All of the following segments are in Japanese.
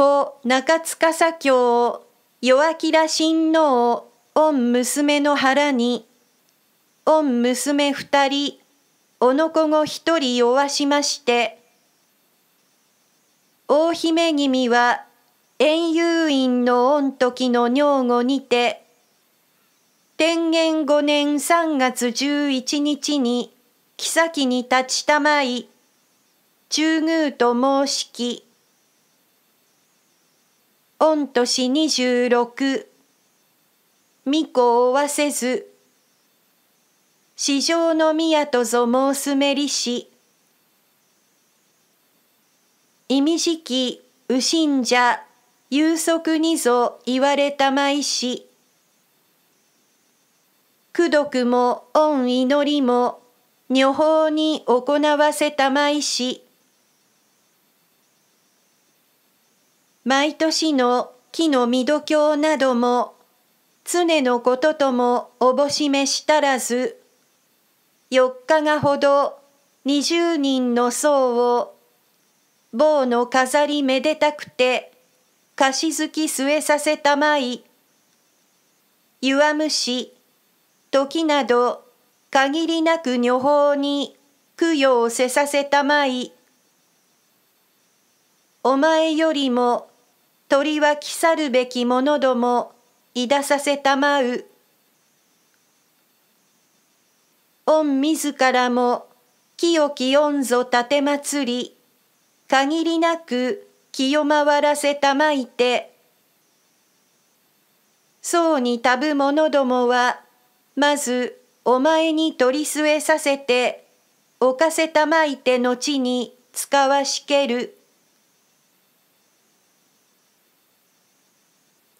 子中京を弱きら親王御娘の腹に御娘二人おのこご一人弱しまして大姫君は遠遊院の御時の女後にて天元五年三月十一日に妃に立ちたまい中宮と申しき御年二十六。御子をわせず市場の宮とぞ申すめりし意味時期右信者有足にぞ言われたまいし功徳も御祈りも女法に行わせたまいし毎年の木の見度胸なども常のことともおぼしめしたらず四日がほど二十人の僧を棒の飾りめでたくて貸し好き据えさせたまい弱虫時など限りなく女法に供養せさせたまいお前よりも鳥は来去るべき者ども、いださせたまう。御自らも、清き御ぞ奉祭り、限りなく清わらせたまいて。僧にたぶ者どもは、まずお前に取り据えさせて、犯せたまいて後に使わしける。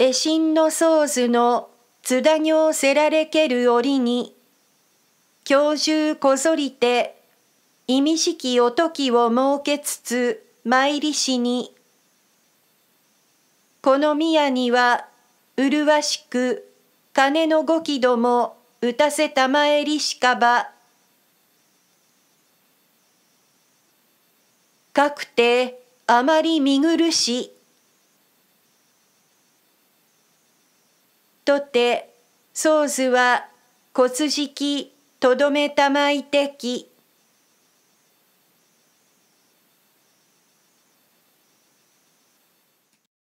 えしんのそうずの津田行せられける折に教授こぞりて意味しきおときを設けつつ参りしにこの宮には麗しく金のごきども打たせたまえりしかば。かくてあまり見苦しとてソー図は骨敷とどめたまいてき